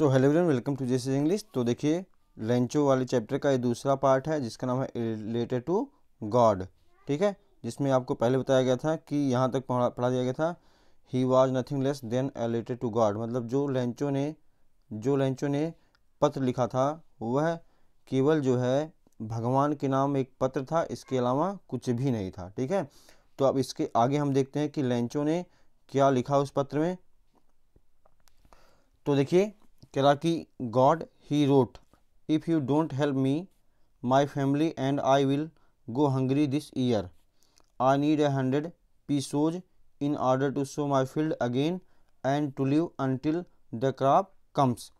So hello everyone welcome to Jess English तो देखिए Lencho वाले चैप्टर का ये दूसरा पार्ट है जिसका नाम है रिलेटेड टू गॉड ठीक है जिसमें आपको पहले बताया गया था कि यहाँ तक पढ़ा पढ़ा दिया गया था ही was nothing less than a letter to God मतलब जो लेंचो ने जो लेंचो ने पत्र लिखा था वह केवल जो है भगवान के नाम एक पत्र था इसके अलावा कुछ भी नहीं था ठीक है तो अब इसके आगे हम देखते हैं कि लेंचो ने क्या लिखा उस पत्र में तो देखिए कि God he wrote if you don't help me my family and I will go hungry this year I need a hundred pesos in order to sow my field again and to live until the crop comes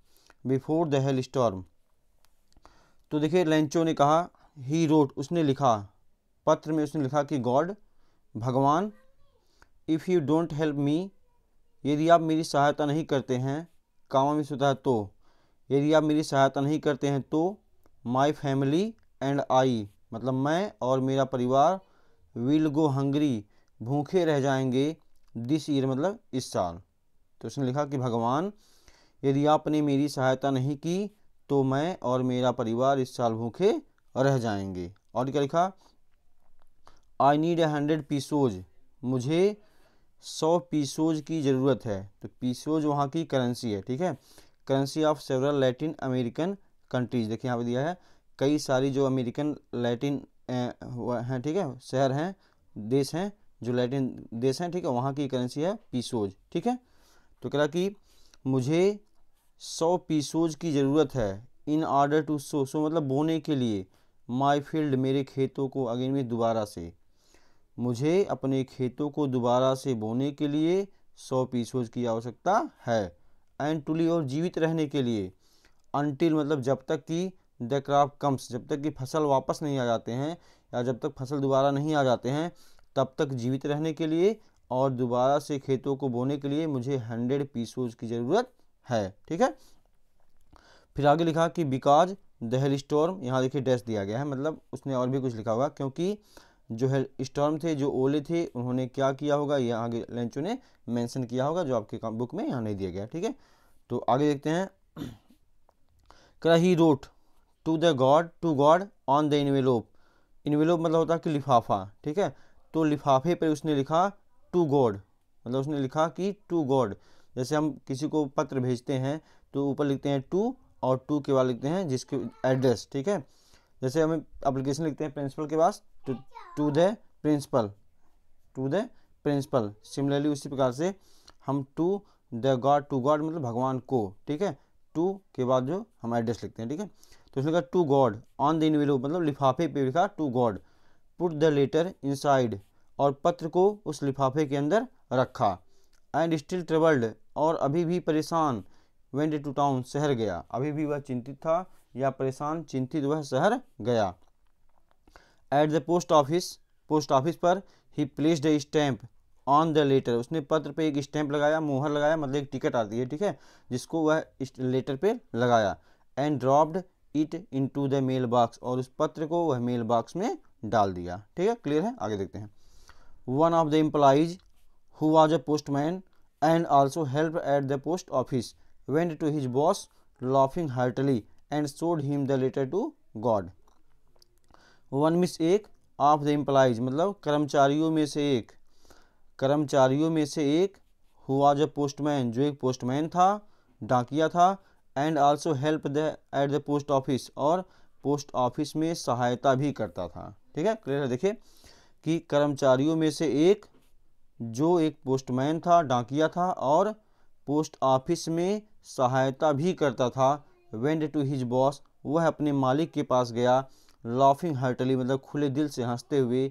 before the hail storm तो देखिए Lencho ने कहा he wrote उसने लिखा पत्र में उसने लिखा कि गॉड भगवान if you don't help me यदि आप मेरी सहायता नहीं करते हैं कामा में सुधार तो यदि आप मेरी सहायता नहीं करते हैं तो माई फैमिली एंड आई मतलब मैं और मेरा परिवार विल गो हंगरी भूखे रह जाएंगे दिस ईयर मतलब इस साल तो उसने लिखा कि भगवान यदि आपने मेरी सहायता नहीं की तो मैं और मेरा परिवार इस साल भूखे रह जाएंगे और क्या लिखा I need a hundred pesos मुझे सौ पीसोज की ज़रूरत है तो पीसोज वहाँ की करेंसी है ठीक है currency of several Latin American countries देखिए यहाँ पर दिया है कई सारी जो अमेरिकन लैटिन हैं ठीक है शहर हैं देश हैं जो लैटिन देश हैं ठीक है वहाँ की करेंसी है पीसोज ठीक है तो कह रहा कि मुझे सौ पीसोज की ज़रूरत है इन ऑर्डर टू सो सो मतलब बोने के लिए माई फील्ड मेरे खेतों को अगेन में दोबारा से मुझे अपने खेतों को दोबारा से बोने के लिए सौ पीसोज की आवश्यकता है एंड टुली और जीवित रहने के लिए अनटिल मतलब जब तक कि द क्रॉप कम्स जब तक कि फसल वापस नहीं आ जाते हैं या जब तक फसल दोबारा नहीं आ जाते हैं तब तक जीवित रहने के लिए और दोबारा से खेतों को बोने के लिए मुझे हंड्रेड पीसोज की ज़रूरत है ठीक है फिर आगे लिखा कि बिकॉज दहल स्टोर यहाँ देखिए डैश दिया गया है मतलब उसने और भी कुछ लिखा हुआ क्योंकि जो है स्टॉर्म थे जो ओले थे उन्होंने क्या किया होगा ये आगे लेंचो ने मेंशन किया होगा जो आपके बुक में यहाँ नहीं दिया गया ठीक है तो आगे देखते हैं क्रही he wrote to the God to God on the envelope envelope मतलब होता है कि लिफाफा ठीक है तो लिफाफे पर उसने लिखा टू गॉड मतलब उसने लिखा कि टू गॉड जैसे हम किसी को पत्र भेजते हैं तो ऊपर लिखते हैं टू और टू के बाद लिखते हैं जिसके एड्रेस ठीक है जैसे हम अप्लीकेशन लिखते हैं प्रिंसिपल के पास to the principal to the principal similarly उसी प्रकार से हम to the God to God मतलब भगवान को ठीक है टू के बाद जो हम एड्रेस लिखते हैं ठीक है तो उसने कहा to God on the envelope मतलब लिफाफे पे लिखा to God put the letter inside और पत्र को उस लिफाफे के अंदर रखा एंड स्टिल ट्रेवल्ड और अभी भी परेशान वेंट टू टाउन शहर गया अभी भी वह चिंतित था या परेशान चिंतित वह शहर गया at the post office post office पर he placed a stamp on the letter उसने पत्र पे एक स्टैंप लगाया मोहर लगाया मतलब एक टिकट आती है ठीक है जिसको वह लेटर पे लगाया and dropped it into the mail box और उस पत्र को वह मेल बॉक्स में डाल दिया ठीक है क्लियर है आगे देखते हैं one of the employees who was a postman and also help at the post office went to his boss laughing heartily and showed him the letter to God. One मिस एक ऑफ द एम्प्लाइज मतलब कर्मचारियों में से एक कर्मचारियों में से एक हुआ जो पोस्टमैन जो एक पोस्टमैन था डाकिया था and also help the at the post office और पोस्ट ऑफिस में सहायता भी करता था ठीक है क्लियर है देखिए कि कर्मचारियों में से एक जो एक पोस्टमैन था डाकिया था और पोस्ट ऑफिस में सहायता भी करता था वेंड टू हिज बॉस वह अपने मालिक के पास गया लाफिंग हर्टली मतलब खुले दिल से हंसते हुए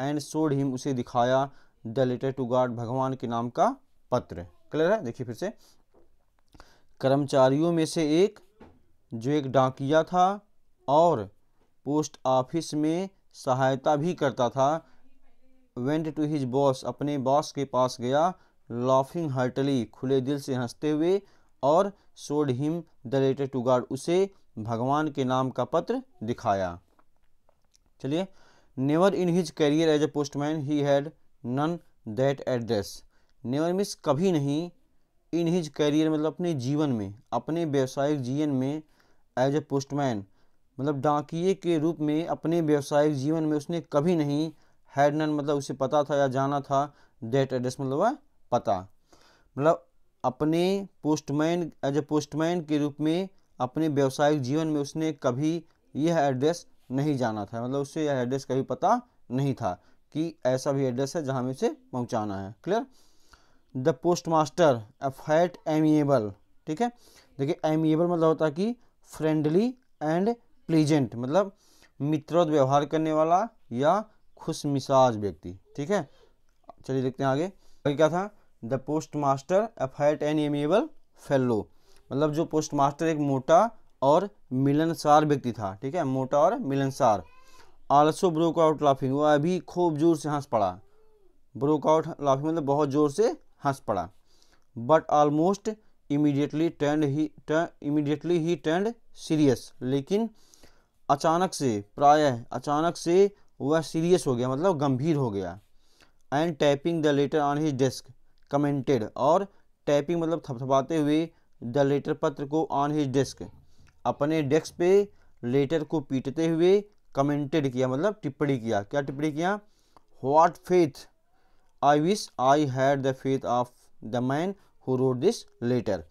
एंड सोड हिम उसे दिखाया द लेटर टू गॉड भगवान के नाम का पत्र क्लियर है देखिए फिर से कर्मचारियों में से एक जो एक डाकिया था और पोस्ट ऑफिस में सहायता भी करता था वेंट टू हिज बॉस अपने बॉस के पास गया लाफिंग हर्टली खुले दिल से हंसते हुए और सोड हिम द लेटर टू गाड उसे भगवान के नाम का पत्र दिखाया चलिए never in his career as a postman he had known that address never मिस कभी नहीं इन हिज करियर मतलब अपने जीवन में अपने व्यावसायिक जीवन में एज ए पोस्टमैन मतलब डाकिए के रूप में अपने व्यावसायिक जीवन में उसने कभी नहीं हैड नन मतलब उसे पता था या जाना था डेट एड्रेस मतलब वह पता मतलब अपने पोस्टमैन एज ए पोस्टमैन के रूप में अपने व्यावसायिक जीवन में उसने कभी यह एड्रेस नहीं जाना था मतलब उससे यह एड्रेस कभी पता नहीं था कि ऐसा भी एड्रेस है जहाँ हमें उसे पहुँचाना है clear the post master a fat amiable ठीक है देखिए एमिएबल मतलब होता है कि फ्रेंडली एंड प्लीजेंट मतलब मित्रोद व्यवहार करने वाला या खुश मिसाज व्यक्ति ठीक है चलिए देखते हैं आगे आगे क्या था the post master a fat an amiable fellow मतलब जो पोस्ट मास्टर एक मोटा और मिलनसार व्यक्ति था ठीक है मोटा और मिलनसार आलसो ब्रोक आउट लाफिंग वह अभी खूब जोर से हंस पड़ा ब्रोक आउट लाफिंग मतलब बहुत जोर से हंस पड़ा बट ऑलमोस्ट इमीडिएटली टर्न ही इमीडिएटली ही टर्न सीरियस लेकिन अचानक से प्रायः अचानक से वह सीरियस हो गया मतलब गंभीर हो गया and tapping the letter on his desk commented और टैपिंग मतलब थपथपाते हुए द लेटर पत्र को ऑन हिज डेस्क अपने डेस्क पे लेटर को पीटते हुए कमेंटेड किया मतलब टिप्पणी किया क्या टिप्पणी किया what faith I wish I had the faith of the man who wrote this letter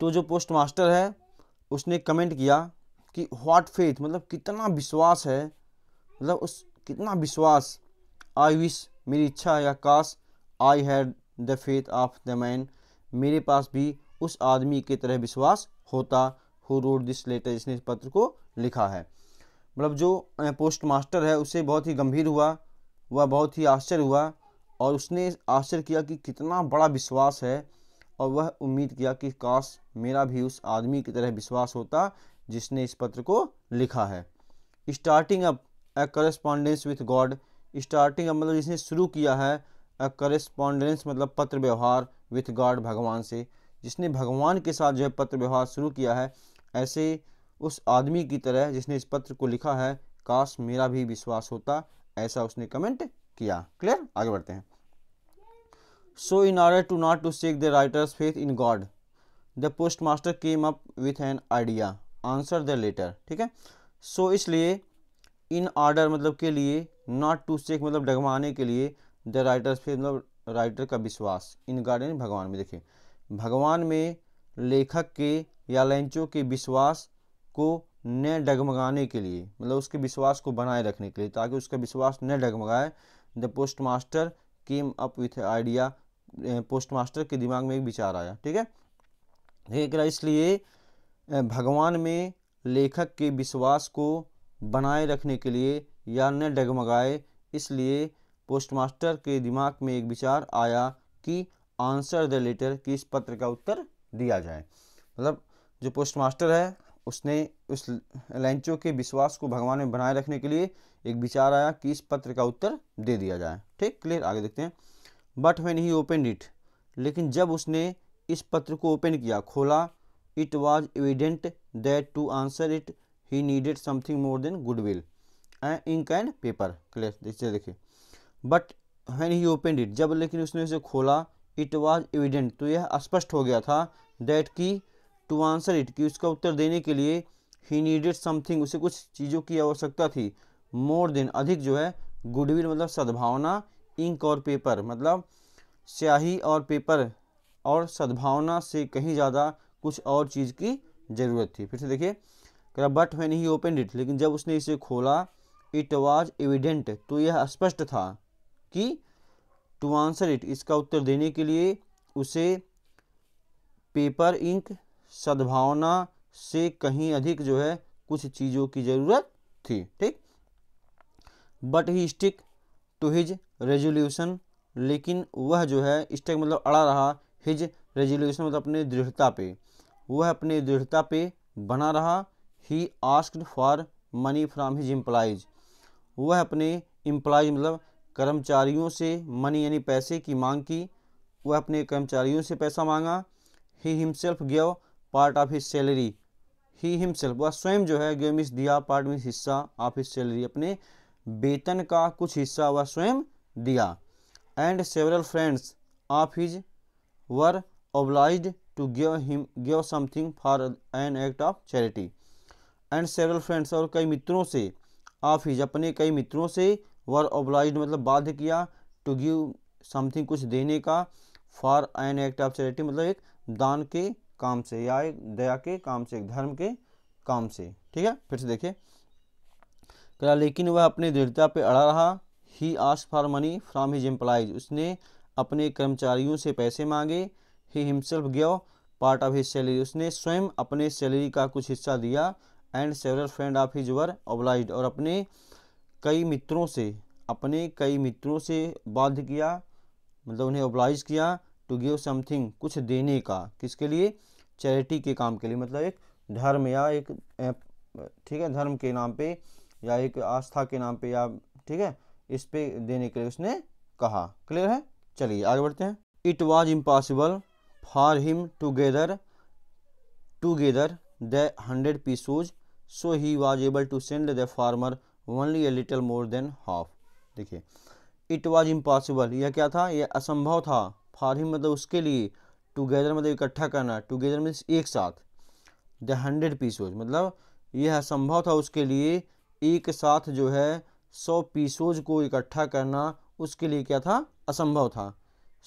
तो जो पोस्ट मास्टर है उसने कमेंट किया कि वॉट फेथ मतलब कितना विश्वास है मतलब उस कितना विश्वास आई विश मेरी इच्छा या काश I had the faith of the man मेरे पास भी उस आदमी की तरह विश्वास होता हु रोड दिस लेटर जिसने इस पत्र को लिखा है मतलब जो पोस्ट मास्टर है उसे बहुत ही गंभीर हुआ वह बहुत ही आश्चर्य हुआ और उसने आश्चर्य किया कि कितना बड़ा विश्वास है और वह उम्मीद किया कि काश मेरा भी उस आदमी की तरह विश्वास होता जिसने इस पत्र को लिखा है starting up a correspondence with God starting up मतलब जिसने शुरू किया है करस्पॉन्डेंस मतलब पत्र व्यवहार विथ गॉड भगवान से जिसने भगवान के साथ जो है पत्र व्यवहार शुरू किया है ऐसे उस आदमी की तरह जिसने इस पत्र को लिखा है काश मेरा भी विश्वास होता ऐसा उसने कमेंट किया क्लियर आगे बढ़ते हैं so in order to not to shake the writer's faith in God the post master came up with an idea answer the letter ठीक है सो so, इसलिए इन ऑर्डर मतलब के लिए नॉट टू सेक मतलब डगमाने के लिए द राइटर्स फेथ मतलब राइटर का विश्वास इन गार्डन भगवान में देखिए भगवान में लेखक के या लंचों के विश्वास को न डगमगाने के लिए मतलब उसके विश्वास को बनाए रखने के लिए ताकि उसका विश्वास न डगमगाए the post master came up with idea post master के दिमाग में एक विचार आया ठीक है ठीक है इसलिए भगवान में लेखक के विश्वास को बनाए रखने के लिए या न डगमगाए इसलिए पोस्टमास्टर के दिमाग में एक विचार आया कि आंसर द लेटर कि इस पत्र का उत्तर दिया जाए मतलब जो पोस्टमास्टर है उसने उस लैंचो के विश्वास को भगवान में बनाए रखने के लिए एक विचार आया कि इस पत्र का उत्तर दे दिया जाए ठीक क्लियर आगे देखते हैं but when he open it लेकिन जब उसने इस पत्र को ओपन किया खोला it was evident that to answer it he needed something more than goodwill ink and paper clear देखिए देखिए but when he opened it जब लेकिन उसने उसे खोला इट वॉज एविडेंट तो यह स्पष्ट हो गया था दैट की टू आंसर इट कि उसका उत्तर देने के लिए ही नीडेड समथिंग उसे कुछ चीज़ों की आवश्यकता थी मोर देन अधिक जो है गुडविल मतलब सद्भावना इंक और पेपर मतलब स्याही और पेपर और सद्भावना से कहीं ज़्यादा कुछ और चीज़ की ज़रूरत थी फिर से देखिए कह but when he open it लेकिन जब उसने इसे खोला इट वॉज एविडेंट तो यह स्पष्ट था कि टू आंसर इट इसका उत्तर देने के लिए उसे पेपर इंक सद्भावना से कहीं अधिक जो है कुछ चीज़ों की ज़रूरत थी ठीक but he stick to his resolution लेकिन वह जो है स्टिक मतलब अड़ा रहा हिज रेजोल्यूशन मतलब अपने दृढ़ता पे वह अपने दृढ़ता पे बना रहा he asked for money from his employees वह अपने एम्प्लाइज मतलब कर्मचारियों से मनी यानी पैसे की मांग की वह अपने कर्मचारियों से पैसा मांगा he himself gave part of his salary he himself वह स्वयं जो है गेव मिस दिया पार्ट मिस हिस्सा ऑफ हिज सैलरी अपने वेतन का कुछ हिस्सा वह स्वयं दिया and several friends of his were oblige to gave him gave something for an act of charity and several friends और कई मित्रों से ऑफ हिज अपने कई मित्रों से वर ओब्लाइज मतलब बाध्य किया टू गिव समथिंग कुछ देने का for an act of charity मतलब एक दान के काम से या एक दया के काम से एक धर्म के काम से ठीक है फिर से देखिए कला लेकिन वह अपने दृढ़ता पे अड़ा रहा he asked for money from his employees उसने अपने कर्मचारियों से पैसे मांगे he himself gave part of his salary उसने स्वयं अपने सैलरी का कुछ हिस्सा दिया and several friend of his were oblige और अपने कई मित्रों से अपने कई मित्रों से बाध्य किया मतलब उन्हें ओबलाइज किया टू गिव समथिंग कुछ देने का किसके लिए चैरिटी के काम के लिए मतलब एक धर्म या एक ठीक है धर्म के नाम पे या एक आस्था के नाम पे या ठीक है इस पे देने के लिए उसने कहा क्लियर है चलिए आगे बढ़ते हैं it was impossible for him to gather to gather the hundred pesos so he was able to send the farmer only a little more than half देखिए इट वॉज इम्पॉसिबल यह क्या था यह असंभव था फॉर हिम मतलब उसके लिए टुगेदर मतलब इकट्ठा करना टुगेदर मीन्स एक साथ द हंड्रेड पीसोज मतलब यह असंभव था उसके लिए एक साथ जो है सौ पीसोज को इकट्ठा करना उसके लिए क्या था असंभव था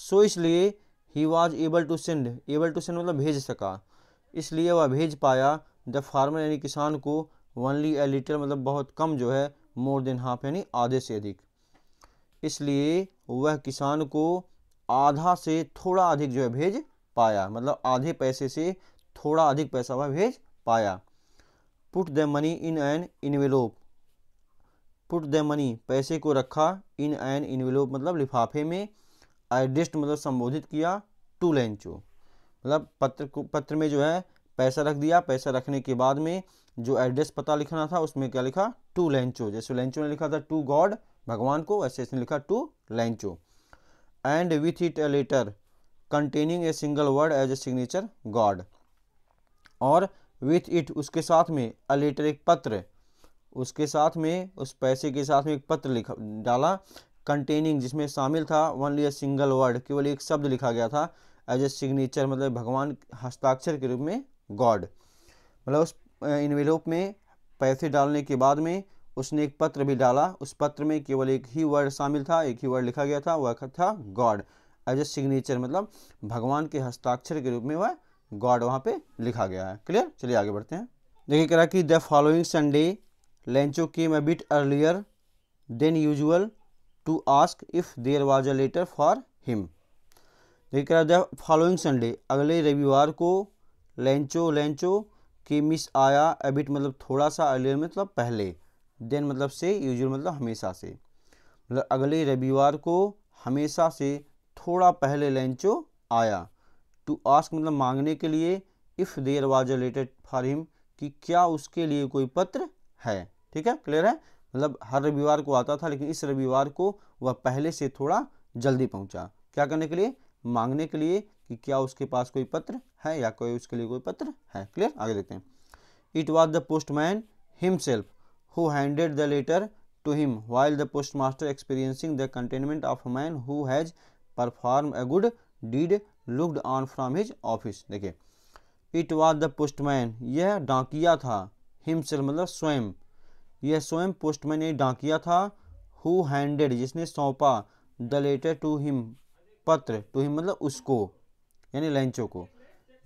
सो so, इसलिए he was able to send able to send मतलब भेज सका इसलिए वह भेज पाया द फार्मर यानी किसान को वनली ए लिटल मतलब बहुत कम जो है मोर देन हाफ यानी आधे से अधिक इसलिए वह किसान को आधा से थोड़ा अधिक जो है भेज पाया मतलब आधे पैसे से थोड़ा अधिक पैसा वह भेज पाया put the money in an envelope put the money पैसे को रखा इन एन इनवेलोप मतलब लिफाफे में एड्रेस्ट मतलब संबोधित किया टू लेंचो मतलब पत्र को पत्र में जो है पैसा रख दिया पैसा रखने के बाद में जो एड्रेस पता लिखना था उसमें क्या लिखा टू लेंचो जैसे लेंचो ने लिखा था टू गॉड भगवान को वैसे इसने लिखा to Lencho and with it a letter containing a single word as a signature God और विथ इट उसके साथ में अ लेटर एक पत्र उसके साथ में उस पैसे के साथ में एक पत्र लिखा डाला कंटेनिंग जिसमें शामिल था वनली अ सिंगल वर्ड केवल एक शब्द लिखा गया था एज ए सिग्नेचर मतलब भगवान हस्ताक्षर के रूप में गॉड मतलब उस इनवेलोप में पैसे डालने के बाद में उसने एक पत्र भी डाला उस पत्र में केवल एक ही वर्ड शामिल था एक ही वर्ड लिखा गया था वह था गॉड एज ए सिग्नेचर मतलब भगवान के हस्ताक्षर के रूप में वह गॉड वहाँ पे लिखा गया है क्लियर चलिए आगे बढ़ते हैं देखिए करा कि the following Sunday Lencho came a bit earlier than usual to ask if there was a letter for him देखिए करा द फॉलोइंग संडे अगले रविवार को लेंचो लेंचो कि मिस आया अबिट मतलब थोड़ा सा अर्लियर मतलब पहले देन मतलब से यूजुअल मतलब हमेशा से मतलब अगले रविवार को हमेशा से थोड़ा पहले लंचो आया टू आस्क मतलब मांगने के लिए if there was a letter for him कि क्या उसके लिए कोई पत्र है ठीक है क्लियर है मतलब हर रविवार को आता था लेकिन इस रविवार को वह पहले से थोड़ा जल्दी पहुंचा क्या करने के लिए मांगने के लिए कि क्या उसके पास कोई पत्र है या कोई उसके लिए कोई पत्र है क्लियर आगे देखते हैं it was the postman himself who handed the letter to him while the post master experiencing the contentment of man who has perform a good deed looked on from his office देखिए it was the postman यह डांकिया था himself मतलब स्वयं यह स्वयं postman ये डांकिया था हु हैंडेड जिसने सौंपा द लेटर टू हिम पत्र टू हिम मतलब उसको यानी लंचों को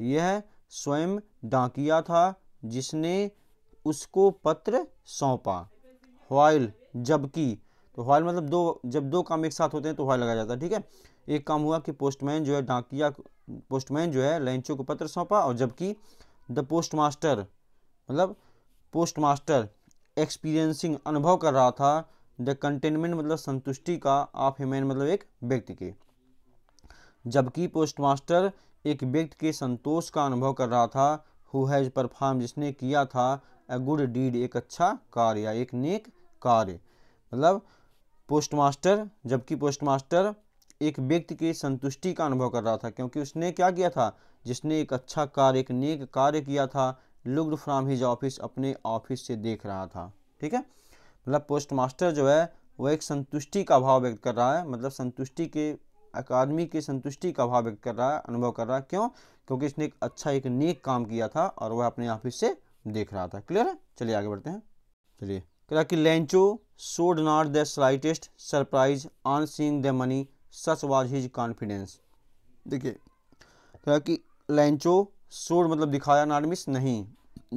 यह स्वयं डाकिया था जिसने उसको पत्र सौंपा हॉयल जबकि तो हॉयल मतलब दो जब दो काम एक साथ होते हैं तो हॉयल लगाया जाता है ठीक है एक काम हुआ कि पोस्टमैन जो है डाकिया पोस्टमैन जो है लैंचो को पत्र सौंपा और जबकि द पोस्ट मास्टर मतलब पोस्ट मास्टर एक्सपीरियंसिंग अनुभव कर रहा था द कंटेनमेंट मतलब संतुष्टि का ऑफ ह्यूमैन मतलब एक व्यक्ति के जबकि पोस्टमास्टर एक व्यक्ति के संतोष का अनुभव कर रहा था हु हैज़ परफॉर्म जिसने किया था अ गुड डीड एक अच्छा कार्य या एक नेक कार्य मतलब पोस्टमास्टर जबकि पोस्टमास्टर एक व्यक्ति की संतुष्टि का अनुभव कर रहा था क्योंकि उसने क्या किया था जिसने एक अच्छा कार्य एक नेक कार्य किया था लुग्ड फ्राम हिज ऑफिस अपने ऑफिस से देख रहा था ठीक है मतलब पोस्टमास्टर जो है वह एक संतुष्टि का अभाव व्यक्त कर रहा है मतलब संतुष्टि के अकादमी की संतुष्टि का अभाव व्यक्त कर रहा है अनुभव कर रहा है क्यों क्योंकि इसने एक अच्छा एक नेक काम किया था और वह अपने ऑफिस से देख रहा था क्लियर है चलिए आगे बढ़ते हैं चलिए कह कि Lencho showed not the slightest surprise on seeing the money such was his confidence देखिए कह कि लेंचो शोड मतलब दिखाया नार्मिस नहीं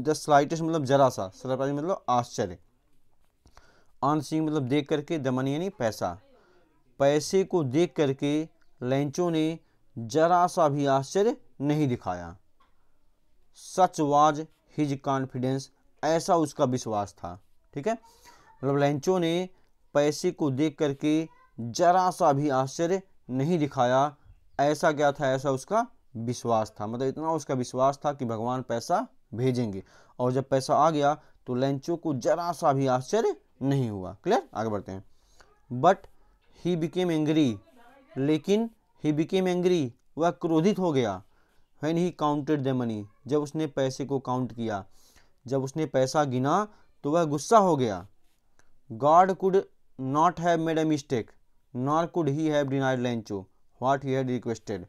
द स्लाइटेस्ट मतलब जरा सा सरप्राइज मतलब आश्चर्य ऑन सींग मतलब देख करके द मनी यानी पैसा पैसे को देख करके लैंचों ने जरा सा भी आश्चर्य नहीं दिखाया सच वाज हिज कॉन्फिडेंस ऐसा उसका विश्वास था ठीक है मतलब लैंचों ने पैसे को देख करके जरा सा भी आश्चर्य नहीं दिखाया ऐसा क्या था ऐसा उसका विश्वास था मतलब इतना उसका विश्वास था कि भगवान पैसा भेजेंगे और जब पैसा आ गया तो लैंचों को जरा सा भी आश्चर्य नहीं हुआ क्लियर आगे बढ़ते हैं बट ही बिकेम एंग्री लेकिन ही बिकेम एंग्री वह क्रोधित हो गया when he counted the money जब उसने पैसे को काउंट किया जब उसने पैसा गिना तो वह गुस्सा हो गया God could not have made a mistake not could he have denied Lencho what he had requested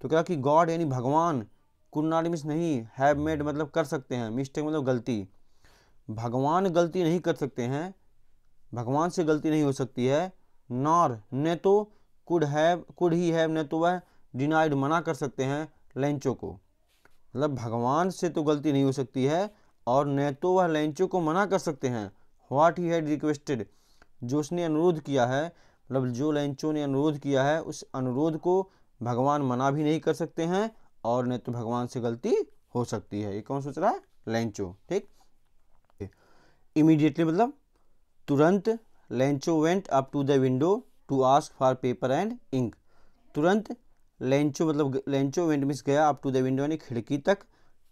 तो क्या कि गॉड यानी भगवान कुड नॉट मिस नहीं हैव मेड मतलब कर सकते हैं मिस्टेक मतलब गलती भगवान गलती नहीं कर सकते हैं भगवान से गलती नहीं हो सकती है नॉर ने तो could have could he have ने तो वह डिनाइड मना कर सकते हैं लेंचो को मतलब भगवान से तो गलती नहीं हो सकती है और ने तो वह लेंचो को मना कर सकते हैं व्हाट ही हैड रिक्वेस्टेड जो उसने अनुरोध किया है मतलब जो लेंचो ने अनुरोध किया है उस अनुरोध को भगवान मना भी नहीं कर सकते हैं और ने तो भगवान से गलती हो सकती है ये कौन सोच रहा है लेंचो ठीक इमीडिएटली मतलब तुरंत Lencho went up to the window to ask for paper and ink तुरंत लेंचो मतलब लेंचो वेंट मिस गया अप टू द विंडो यानी खिड़की तक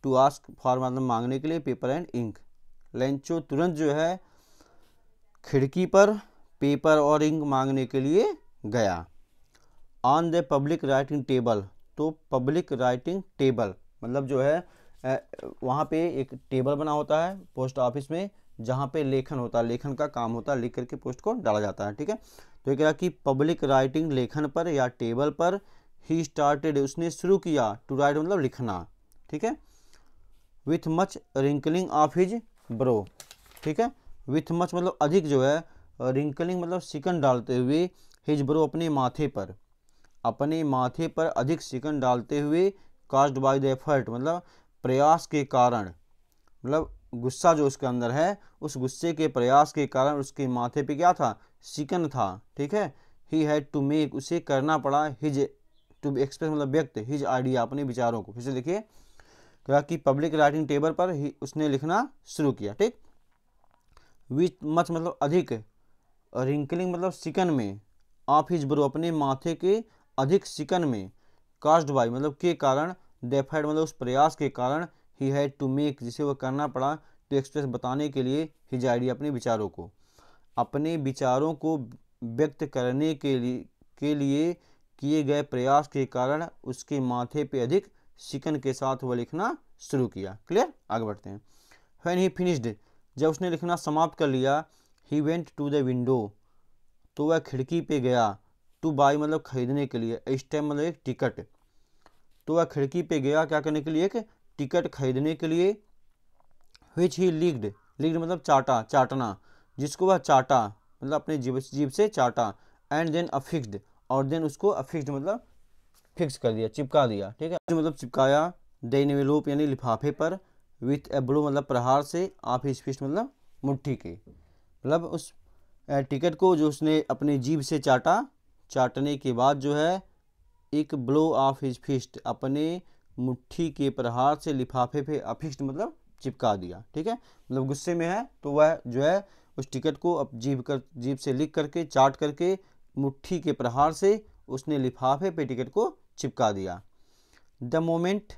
टू आस्क फॉर मतलब मांगने के लिए पेपर एंड इंक लेंचो तुरंत जो है खिड़की पर पेपर और इंक मांगने के लिए गया on the public writing table तो पब्लिक राइटिंग टेबल मतलब जो है वहाँ पे एक टेबल बना होता है पोस्ट ऑफिस में जहाँ पे लेखन होता है लेखन का काम होता है लिख करके पोस्ट को डाला जाता है ठीक है तो ये कि पब्लिक राइटिंग लेखन पर या टेबल पर ही स्टार्टेड उसने शुरू किया टू राइट मतलब लिखना ठीक है with much wrinkling of his brow ठीक है विथ मच मतलब अधिक जो है रिंकलिंग मतलब सिकन डालते हुए हिज ब्रो अपने माथे पर अपने माथे पर अधिक सिकन डालते हुए कास्ट बाय द एफर्ट मतलब प्रयास के कारण मतलब गुस्सा जो उसके अंदर है उस गुस्से के प्रयास के कारण उसके माथे पे क्या था सिकन था ठीक है ही हैड टू मेक उसे करना पड़ा हिज टू एक्सप्रेस मतलब व्यक्त हिज आइडिया अपने विचारों को फिर से देखिए क्या कि पब्लिक राइटिंग टेबल पर ही उसने लिखना शुरू किया ठीक विच मच मतलब अधिक रिंकलिंग मतलब सिकन में आप हिज ब्रो अपने माथे के अधिक सिकन में कास्ट बाई मतलब के कारण डेफाइड मतलब उस प्रयास के कारण ही हैड टू मेक जिसे वह करना पड़ा टू एक्सप्रेस बताने के लिए हिज आइडिया अपने विचारों को अपने विचारों को व्यक्त करने के लिए के लिए किए गए प्रयास के कारण उसके माथे पे अधिक शिकन के साथ वह लिखना शुरू किया क्लियर आगे बढ़ते हैं वैन ही फिनिश्ड जब उसने लिखना समाप्त कर लिया he went to the window तो वह खिड़की पे गया टू बाई मतलब खरीदने के लिए इस टाइम मतलब एक टिकट तो वह खिड़की पे गया क्या करने के लिए एक टिकट खरीदने के लिए विच ही लीग्ड लीग्ड मतलब चाटा चाटना जिसको वह चाटा मतलब अपने जीव जीव से चाटा एंड देन अफिक्स और देन उसको अफिक्स्ड मतलब फिक्स कर दिया चिपका दिया ठीक है मतलब चिपकाया दैन विलोप यानी लिफाफे पर विथ एब्रो मतलब प्रहार से आप इस फिस्ट मतलब मुट्ठी के मतलब उस टिकट को जो उसने अपने जीभ से चाटा चाटने के बाद जो है एक ब्लो ऑफ हिज फिस्ट अपने मुट्ठी के प्रहार से लिफाफे पे अफिक्स मतलब चिपका दिया ठीक है मतलब गुस्से में है तो वह जो है उस टिकट को अब जीभ कर जीभ से लिख करके चाट करके मुट्ठी के प्रहार से उसने लिफाफे पे टिकट को चिपका दिया the moment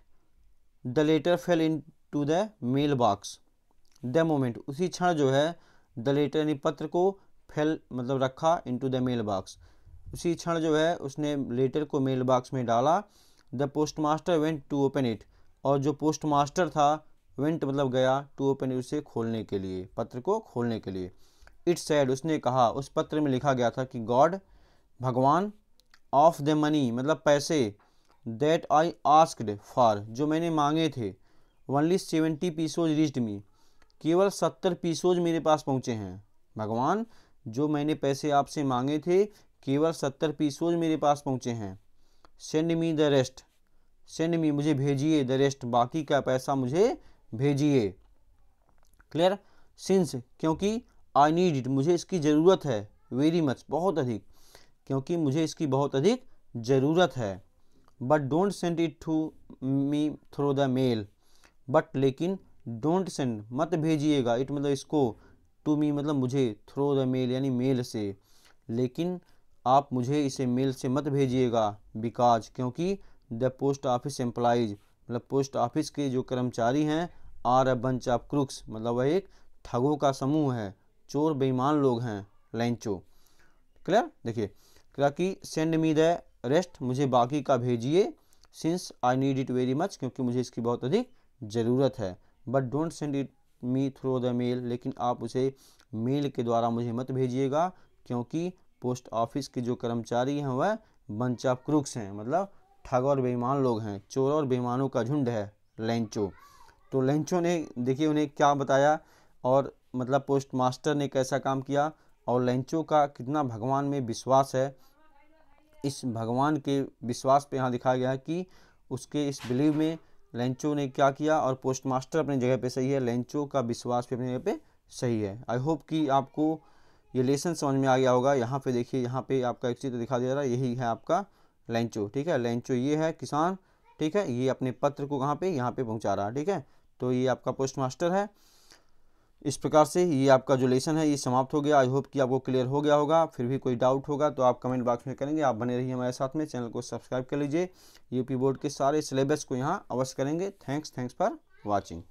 the letter fell into the mail box the moment उसी क्षण जो है द लेटर यानी पत्र को फेल मतलब रखा into the mail box उसी क्षण जो है उसने लेटर को मेल बॉक्स में डाला the post master went to open it और जो पोस्ट मास्टर था वेंट मतलब गया टू ओपन उसे खोलने के लिए पत्र को खोलने के लिए इट सैड उसने कहा उस पत्र में लिखा गया था कि गॉड भगवान ऑफ द मनी मतलब पैसे दैट आई आस्कड फॉर जो मैंने मांगे थे only seventy pesos reached me केवल सत्तर पीसोज मेरे पास पहुँचे हैं भगवान जो मैंने पैसे आपसे मांगे थे केवल सत्तर पीसोज मेरे पास पहुँचे हैं send me the rest send me मुझे भेजिए द रेस्ट बाकी का पैसा मुझे भेजिए क्लियर सिंस क्योंकि आई नीड इट मुझे इसकी ज़रूरत है वेरी मच बहुत अधिक क्योंकि मुझे इसकी बहुत अधिक ज़रूरत है but don't send it to me through the mail but लेकिन डोंट सेंड मत भेजिएगा इट मतलब इसको टू मी मतलब मुझे थ्रू द मेल यानी मेल से लेकिन आप मुझे इसे मेल से मत भेजिएगा बिकॉज क्योंकि द पोस्ट ऑफिस एम्प्लाइज मतलब पोस्ट ऑफिस के जो कर्मचारी हैं are a bunch of crooks मतलब वह एक ठगों का समूह है चोर बेईमान लोग हैं लेंचो क्लियर देखिए क्या कि सेंड मी द रेस्ट मुझे बाकी का भेजिए since I need it very much क्योंकि मुझे इसकी बहुत अधिक ज़रूरत है but don't send it me through the mail लेकिन आप उसे मेल के द्वारा मुझे मत भेजिएगा क्योंकि पोस्ट ऑफिस के जो कर्मचारी हैं वह बंच ऑफ क्रूक्स हैं मतलब ठग और बेईमान लोग हैं चोर और बेईमानों का झुंड है लेंचो तो लेंचो ने देखिए उन्हें क्या बताया और मतलब पोस्ट मास्टर ने कैसा काम किया और लेंचो का कितना भगवान में विश्वास है इस भगवान के विश्वास पे यहाँ दिखाया गया है कि उसके इस बिलीव में लेंचो ने क्या किया और पोस्ट मास्टर अपनी जगह पे सही है लेंचो का विश्वास भी अपनी जगह पे सही है आई होप कि आपको ये लेसन समझ में आ गया होगा यहाँ पे देखिए यहाँ पे आपका एक चित्र दिखा दे रहा है यही है आपका लेंचो ठीक है लेंचो ये है किसान ठीक है ये अपने पत्र को कहाँ पे यहाँ पे पहुँचा रहा है ठीक है तो ये आपका पोस्ट मास्टर है इस प्रकार से ये आपका जो लेसन है ये समाप्त हो गया आई होप कि आपको क्लियर हो गया होगा फिर भी कोई डाउट होगा तो आप कमेंट बॉक्स में करेंगे आप बने रहिए हमारे साथ में चैनल को सब्सक्राइब कर लीजिए यूपी बोर्ड के सारे सिलेबस को यहाँ अवश्य करेंगे थैंक्स थैंक्स फॉर वॉचिंग